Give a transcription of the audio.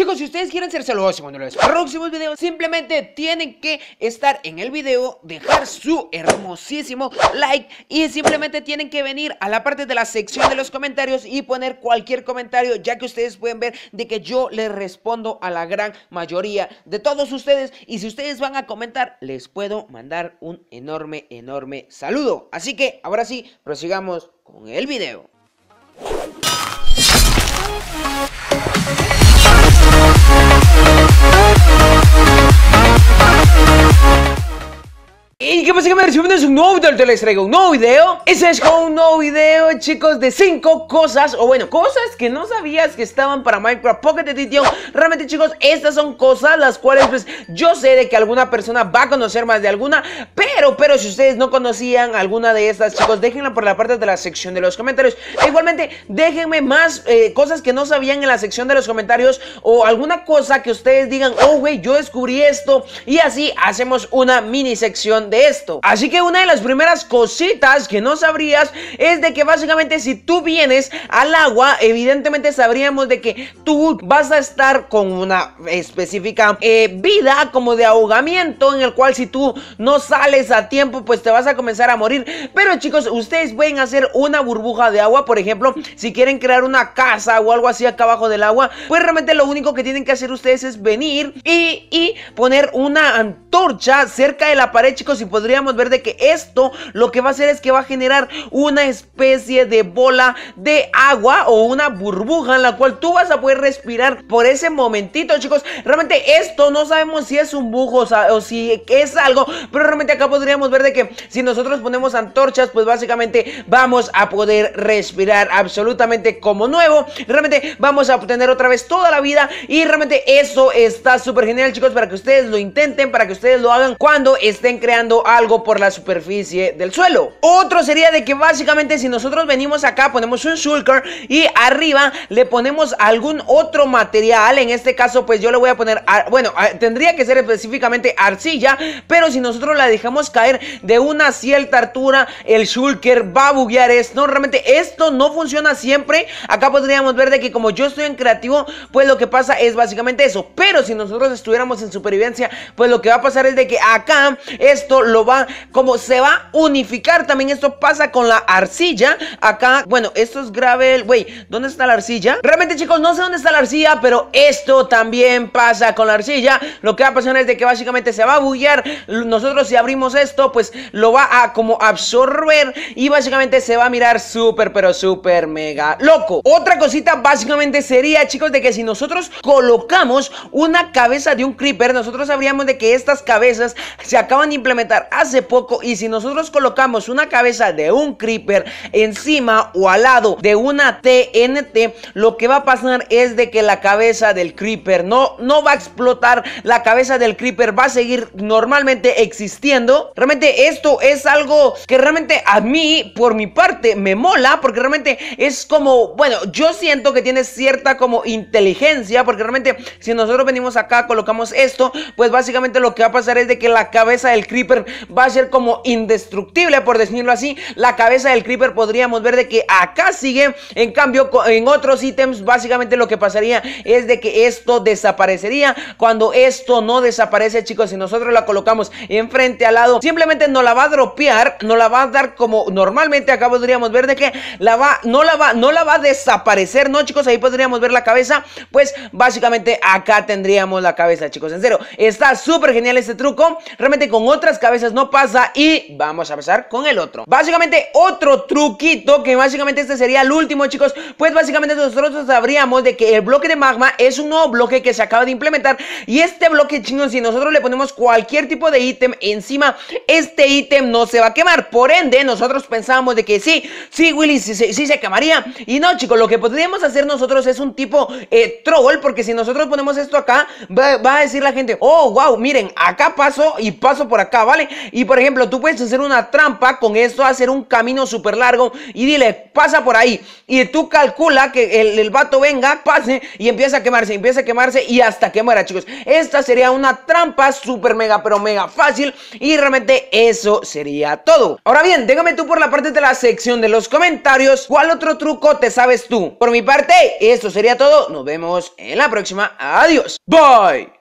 Chicos, si ustedes quieren ser saludos en los próximos videos, simplemente tienen que estar en el video, dejar su hermosísimo like y simplemente tienen que venir a la parte de la sección de los comentarios y poner cualquier comentario, ya que ustedes pueden ver de que yo les respondo a la gran mayoría de todos ustedes y si ustedes van a comentar, les puedo mandar un enorme, enorme saludo. Así que ahora sí, prosigamos con el video. ¿qué pasa? Que me reciben un nuevo video, te les traigo un nuevo video Ese es con un nuevo video, chicos, de 5 cosas O bueno, cosas que no sabías que estaban para Minecraft Pocket Edition Realmente, chicos, estas son cosas las cuales, pues, yo sé de que alguna persona va a conocer más de alguna Pero, pero, si ustedes no conocían alguna de estas, chicos, déjenla por la parte de la sección de los comentarios e Igualmente, déjenme más eh, cosas que no sabían en la sección de los comentarios O alguna cosa que ustedes digan, oh, güey, yo descubrí esto Y así hacemos una mini sección de esto Así que una de las primeras cositas que no sabrías es de que básicamente si tú vienes al agua, evidentemente sabríamos de que tú vas a estar con una específica eh, vida como de ahogamiento en el cual si tú no sales a tiempo, pues te vas a comenzar a morir. Pero chicos, ustedes pueden hacer una burbuja de agua, por ejemplo, si quieren crear una casa o algo así acá abajo del agua, pues realmente lo único que tienen que hacer ustedes es venir y, poner una antorcha cerca de la pared, chicos, y poder podríamos ver de que esto lo que va a hacer es que va a generar una especie de bola de agua o una burbuja en la cual tú vas a poder respirar por ese momentito, chicos. Realmente esto no sabemos si es un bujo o, si es algo, pero realmente acá podríamos ver de que si nosotros ponemos antorchas, pues básicamente vamos a poder respirar absolutamente como nuevo. Realmente vamos a obtener otra vez toda la vida y realmente eso está súper genial, chicos, para que ustedes lo intenten, para que ustedes lo hagan cuando estén creando algo algo por la superficie del suelo. Otro sería de que básicamente si nosotros venimos acá, ponemos un shulker y arriba le ponemos algún otro material. En este caso, pues yo le voy a poner, bueno, tendría que ser específicamente arcilla, pero si nosotros la dejamos caer de una cierta altura, el shulker va a buguear esto. realmente esto no funciona siempre. Acá podríamos ver de que como yo estoy en creativo, pues lo que pasa es básicamente eso. Pero si nosotros estuviéramos en supervivencia, pues lo que va a pasar es de que acá esto lo va como se va a unificar. También esto pasa con la arcilla. Acá, bueno, esto es gravel. Güey, ¿dónde está la arcilla? Realmente, chicos, no sé dónde está la arcilla, pero esto también pasa con la arcilla. Lo que va a pasar es de que básicamente se va a bullar. Nosotros si abrimos esto, pues lo va a como absorber y básicamente se va a mirar súper, pero súper mega loco. Otra cosita básicamente sería, chicos, de que si nosotros colocamos una cabeza de un creeper, nosotros sabríamos de que estas cabezas se acaban de implementar hace poco y si nosotros colocamos una cabeza de un creeper encima o al lado de una TNT, lo que va a pasar es de que la cabeza del creeper no, no va a explotar, la cabeza del creeper va a seguir normalmente existiendo. Realmente esto es algo que realmente a mí, por mi parte, me mola porque realmente es como, bueno, yo siento que tiene cierta como inteligencia porque realmente si nosotros venimos acá, colocamos esto, pues básicamente lo que va a pasar es de que la cabeza del creeper va a ser como indestructible, por decirlo así. La cabeza del creeper podríamos ver de que acá sigue. En cambio, en otros ítems, básicamente lo que pasaría es de que esto desaparecería. Cuando esto no desaparece, chicos, si nosotros la colocamos enfrente al lado, simplemente no la va a dropear, No la va a dar como normalmente acá podríamos ver de que la va, no la va, no la va a desaparecer, ¿no, chicos? Ahí podríamos ver la cabeza. Pues básicamente acá tendríamos la cabeza, chicos. En está súper genial este truco. Realmente con otras cabezas no pasa y vamos a empezar con el otro Básicamente otro truquito que básicamente este sería el último chicos Pues básicamente nosotros sabríamos de que el bloque de magma es un nuevo bloque que se acaba de implementar Y este bloque chino si nosotros le ponemos cualquier tipo de ítem encima Este ítem no se va a quemar Por ende nosotros pensábamos de que sí, sí Willy, sí, sí, se quemaría Y no chicos lo que podríamos hacer nosotros es un tipo eh, troll Porque si nosotros ponemos esto acá va a decir la gente Oh wow miren acá paso y paso por acá vale y por ejemplo, tú puedes hacer una trampa con esto, hacer un camino súper largo y dile, pasa por ahí. Y tú calcula que el, el, vato venga, pase y empieza a quemarse, empieza a quemarse y hasta que muera, chicos. Esta sería una trampa súper mega, pero mega fácil. Y realmente eso sería todo. Ahora bien, déjame tú por la parte de la sección de los comentarios. ¿Cuál otro truco te sabes tú? Por mi parte, eso sería todo. Nos vemos en la próxima. Adiós. Bye.